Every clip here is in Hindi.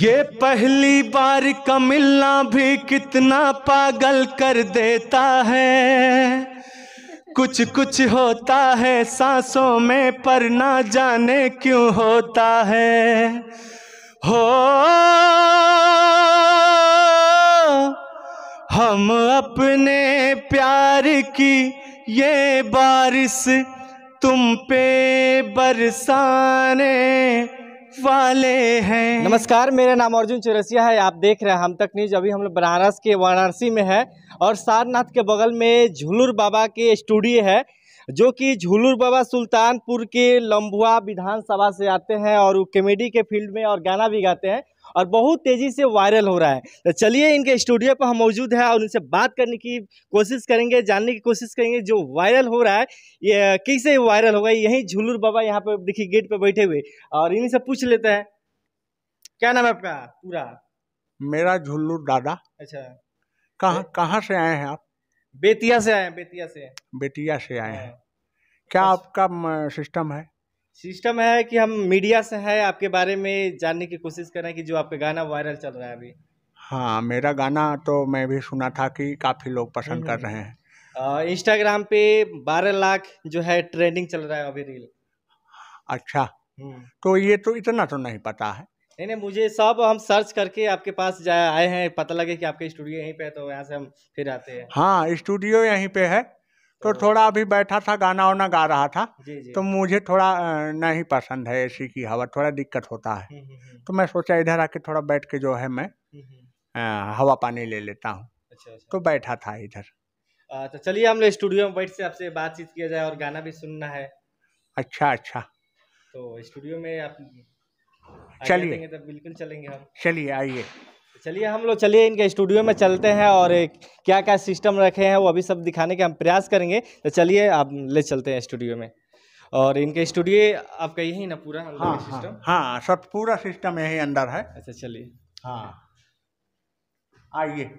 ये पहली बार का मिलना भी कितना पागल कर देता है कुछ कुछ होता है सांसों में पर ना जाने क्यों होता है हो हम अपने प्यार की ये बारिश तुम पे बरसाने वाले हैं नमस्कार मेरा नाम अर्जुन चौरसिया है आप देख रहे हैं हम तक न्यूज अभी हम लोग बनारस के वाराणसी में है और सारनाथ के बगल में झुलुर बाबा के स्टूडियो है जो कि झुलूर बाबा सुल्तानपुर के लम्बुआ विधानसभा से आते हैं और वो कॉमेडी के फील्ड में और गाना भी गाते हैं और बहुत तेज़ी से वायरल हो रहा है तो चलिए इनके स्टूडियो पर हम मौजूद हैं और उनसे बात करने की कोशिश करेंगे जानने की कोशिश करेंगे जो वायरल हो रहा है ये कैसे वायरल होगा यही झुलूर बाबा यहाँ पे देखिए गेट पर बैठे हुए और इन्हीं से पूछ लेते हैं क्या नाम है आपका पूरा मेरा झुल्लू दादा अच्छा कहाँ कहाँ से आए हैं आप बेतिया से आए हैं बेतिया से बेतिया से आए हैं हाँ। क्या आपका सिस्टम है सिस्टम है कि हम मीडिया से है आपके बारे में जानने की कोशिश करें कि जो आपका गाना वायरल चल रहा है अभी हाँ मेरा गाना तो मैं भी सुना था कि काफ़ी लोग पसंद कर रहे हैं इंस्टाग्राम हम्म। पे बारह लाख जो है ट्रेंडिंग चल रहा है अभी रील अच्छा हम्म। तो ये तो इतना तो नहीं पता है नहीं नहीं मुझे सब हम सर्च करके आपके पास जा आए हैं पता लगे कि आपके स्टूडियो यहीं पे है तो यहाँ से हम फिर आते हैं हाँ स्टूडियो यहीं पे है तो, तो थोड़ा अभी बैठा था गाना वाना गा रहा था जी जी। तो मुझे थोड़ा नहीं पसंद है ऐसी की हवा थोड़ा दिक्कत होता है हम्म, हम्म, हम्म। तो मैं सोचा इधर आके थोड़ा बैठ के जो है मैं हवा पानी ले लेता हूँ अच्छा, अच्छा। तो बैठा था इधर तो चलिए हम स्टूडियो में बैठ से आपसे बातचीत किया जाए और गाना भी सुनना है अच्छा अच्छा तो स्टूडियो में आप चलिए तो बिल्कुल चलेंगे हम चलिए आइए चलिए हम लोग चलिए इनके स्टूडियो में चलते हैं और क्या क्या सिस्टम रखे हैं वो अभी सब दिखाने के हम प्रयास करेंगे तो चलिए आप ले चलते हैं स्टूडियो में और इनके स्टूडियो आपका यही ना पूरा हाँ सिस्टम हाँ, हाँ सब पूरा सिस्टम यही अंदर है अच्छा चलिए हाँ आइए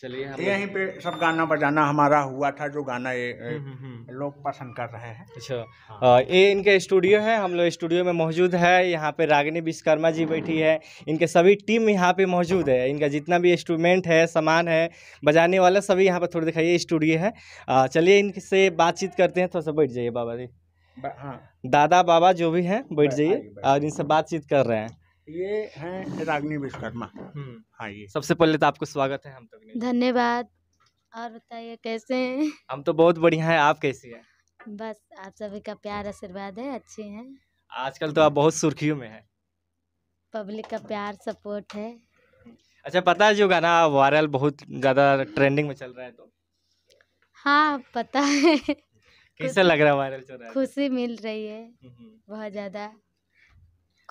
चलिए हम तो यहीं पे सब गाना बजाना हमारा हुआ था जो गाना ये हम्म, हम्म, हम्म। लोग पसंद कर रहे हैं अच्छा हाँ। ये इनके स्टूडियो है हम लोग स्टूडियो में मौजूद है यहाँ पे रागिनी विश्वकर्मा जी बैठी है इनके सभी टीम यहाँ पे मौजूद है इनका जितना भी इंस्ट्रूमेंट है सामान है बजाने वाला सभी यहाँ पर थोड़ा दिखाइए स्टूडियो है चलिए इनसे बातचीत करते हैं थोड़ा सा बैठ जाइए बाबा जी हाँ दादा बाबा जो भी हैं बैठ जाइए और इनसे बातचीत कर रहे हैं ये हैं रागनी विश्वकर्मा हम्म। हाँ ये सबसे पहले तो आपको स्वागत है हम तक धन्यवाद और बताइए कैसे हैं हम तो बहुत बढ़िया हैं आप कैसी हैं बस आप सभी का प्यार आशीर्वाद है अच्छे हैं आजकल तो आप बहुत सुर्खियों में हैं पब्लिक का प्यार सपोर्ट है अच्छा पता है जो गाना वायरल बहुत ज़्यादा ट्रेंडिंग में चल रहा है तो हाँ पता है कैसा लग रहा है वायरल चल रहा है खुशी मिल रही है हम्म। बहुत ज़्यादा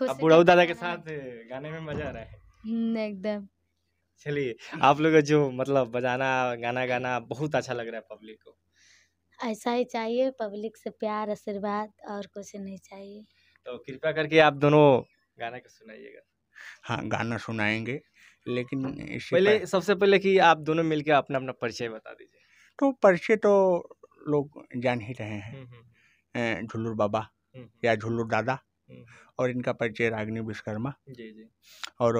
अब बुढ़ाऊ दादा के साथ गाने में मजा आ रहा है हम्म, एकदम चलिए आप लोग जो मतलब बजाना गाना गाना बहुत अच्छा लग रहा है पब्लिक को ऐसा ही चाहिए पब्लिक से प्यार आशीर्वाद और कुछ नहीं चाहिए तो कृपया करके आप दोनों गाने को सुनाइएगा हाँ गाना सुनाएंगे लेकिन पहले सबसे पहले कि आप दोनों मिलकर अपना अपना परिचय बता दीजिए तो परिचय तो लोग जान ही रहे हैं हम्म, हम्म। झुल्लूर बाबा या झुल्लूर दादा हम्म। और इनका परिचय रागनी विश्वकर्मा जी जी और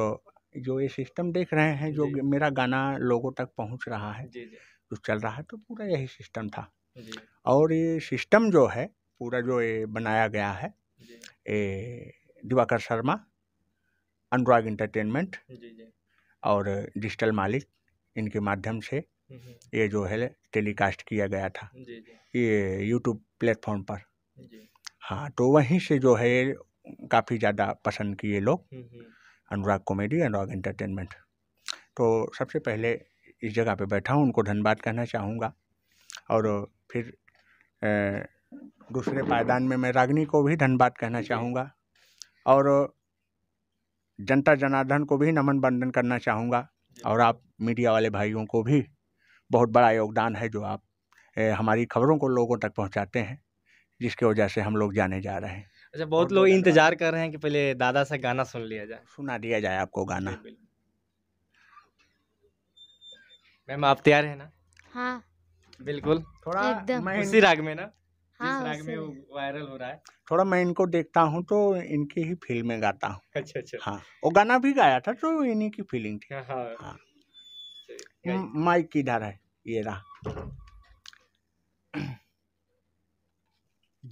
जो ये सिस्टम देख रहे हैं जो मेरा गाना लोगों तक पहुंच रहा है जी जी जो चल रहा है तो पूरा यही सिस्टम था जी और ये सिस्टम जो है पूरा जो ये बनाया गया है ये दिवाकर शर्मा अनुराग इंटरटेनमेंट और डिजिटल मालिक इनके माध्यम से हम्म, हम्म। ये जो है टेलीकास्ट किया गया था ये यूट्यूब प्लेटफॉर्म पर हाँ तो वहीं से जो है काफ़ी ज़्यादा पसंद किए लोग अनुराग कॉमेडी अनुराग एंटरटेनमेंट तो सबसे पहले इस जगह पे बैठा हूँ उनको धन्यवाद कहना चाहूँगा और फिर ए, दूसरे पायदान में मैं रागनी को भी धन्यवाद कहना चाहूँगा और जनता जनार्दन को भी नमन बंदन करना चाहूँगा और आप मीडिया वाले भाइयों को भी बहुत बड़ा योगदान है जो आप ए, हमारी खबरों को लोगों तक पहुँचाते हैं जिसके वजह से हम लोग जाने जा रहे हैं अच्छा बहुत लोग इंतजार कर रहे हैं कि पहले दादा से गाना सुन लिया जाए सुना दिया जाए आपको गाना मैम आप तैयार है ना हाँ बिल्कुल थोड़ा इसी राग में ना हाँ, राग में वायरल हो रहा है थोड़ा मैं इनको देखता हूँ तो इनकी ही फिल्म में गाता हूँ अच्छा अच्छा हाँ वो गाना भी गाया था तो इन्हीं की फीलिंग थी हाँ, हाँ।, हाँ। माइक किधर है ये रहा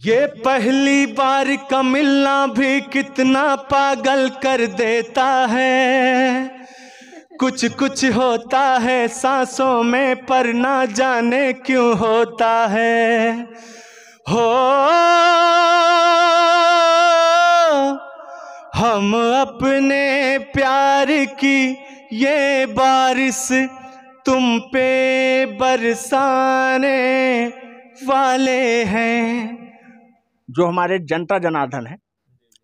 ये पहली बार का मिलना भी कितना पागल कर देता है कुछ कुछ होता है सांसों में पर ना जाने क्यों होता है हो हम अपने प्यार की ये बारिश तुम पे बरसाने वाले हैं जो हमारे जनता जनार्दन है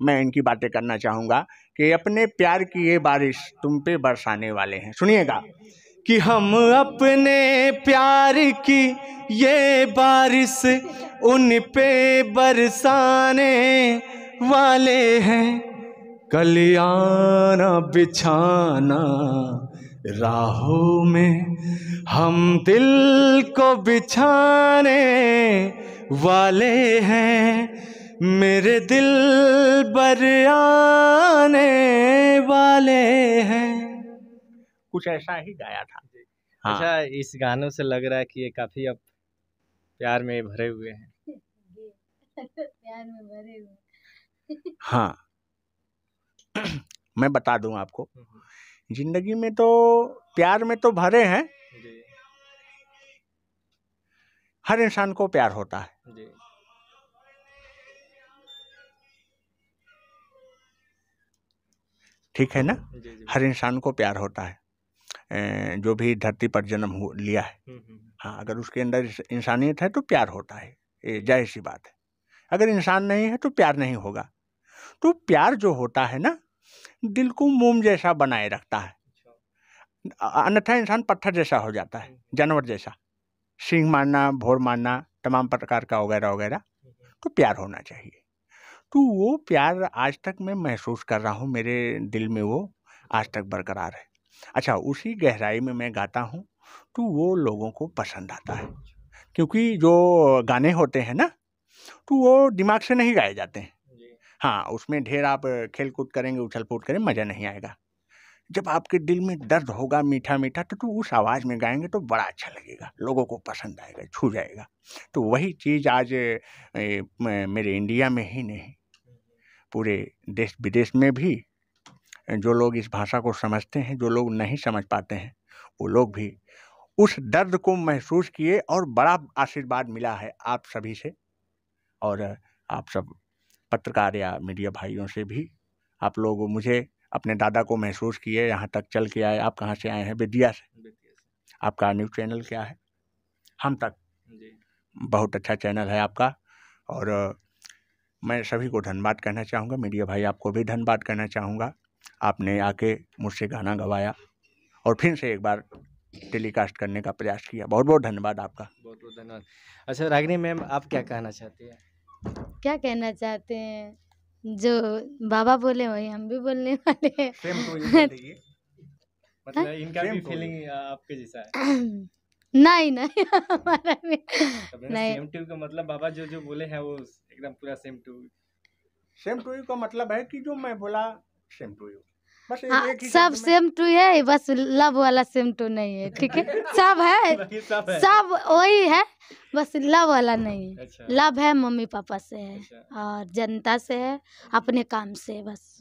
मैं इनकी बातें करना चाहूँगा कि अपने प्यार की ये बारिश तुम पे बरसाने वाले हैं सुनिएगा कि हम अपने प्यार की ये बारिश उन पे बरसाने वाले हैं कलियाना बिछाना राहों में हम दिल को बिछाने वाले हैं मेरे दिल बर आने वाले हैं कुछ ऐसा ही गाया था अच्छा, हाँ। अच्छा इस गानों से लग रहा है कि ये काफी अब प्यार में भरे हुए हैं हाँ मैं बता दूं आपको हम्म। जिंदगी में तो प्यार में तो भरे हैं हर इंसान को प्यार होता है ठीक है ना हर इंसान को प्यार होता है जो भी धरती पर जन्म लिया है हम्म, हम्म। हाँ अगर उसके अंदर इंसानियत है तो प्यार होता है ये जाहिर सी बात है अगर इंसान नहीं है तो प्यार नहीं होगा तो प्यार जो होता है ना दिल को मोम जैसा बनाए रखता है अच्छा। अन्यथा इंसान पत्थर जैसा हो जाता है हम्म। जानवर जैसा सिंह मारना भोर मारना तमाम प्रकार का वगैरह वगैरह तो प्यार होना चाहिए तो वो प्यार आज तक मैं महसूस कर रहा हूँ मेरे दिल में वो आज तक बरकरार है अच्छा उसी गहराई में मैं गाता हूँ तो वो लोगों को पसंद आता है क्योंकि जो गाने होते हैं ना तो वो दिमाग से नहीं गाए जाते हैं हाँ उसमें ढेर आप खेल कूद करेंगे उछल कूद करेंगे मज़ा नहीं आएगा जब आपके दिल में दर्द होगा मीठा मीठा तो, तो उस आवाज़ में गाएंगे तो बड़ा अच्छा लगेगा लोगों को पसंद आएगा छू जाएगा तो वही चीज़ आज ए, मेरे इंडिया में ही नहीं पूरे देश विदेश में भी जो लोग इस भाषा को समझते हैं जो लोग नहीं समझ पाते हैं वो लोग भी उस दर्द को महसूस किए और बड़ा आशीर्वाद मिला है आप सभी से और आप सब पत्रकार या मीडिया भाइयों से भी आप लोग मुझे अपने दादा को महसूस किए यहाँ तक चल के आए आप कहाँ से आए हैं बेदिया से आपका न्यूज़ चैनल क्या है हम तक बहुत अच्छा चैनल है आपका और मैं सभी को धन्यवाद कहना चाहूँगा मीडिया भाई आपको भी धन्यवाद कहना चाहूँगा आपने आके मुझसे गाना गवाया और फिर से एक बार टेलीकास्ट करने का प्रयास किया बहुत बहुत धन्यवाद आपका बहुत बहुत धन्यवाद अच्छा रागिनी मैम आप क्या कहना चाहती हैं क्या कहना चाहते हैं जो बाबा बोले वही हम भी बोलने वाले तो मतलब हाँ? इनका भी फीलिंग तो आपके जैसा है नहीं नहीं हमारा भी तो नहीं का मतलब बाबा जो जो बोले हैं वो एकदम पूरा सेम टू सेम टू का मतलब है कि जो मैं बोला सेम टू यू हाँ, सब सेम टू है बस लव वाला सेम टू नहीं है ठीक है सब है सब वही है बस लव वाला नहीं है लव अच्छा। है मम्मी पापा से है अच्छा। और जनता से है अपने काम से बस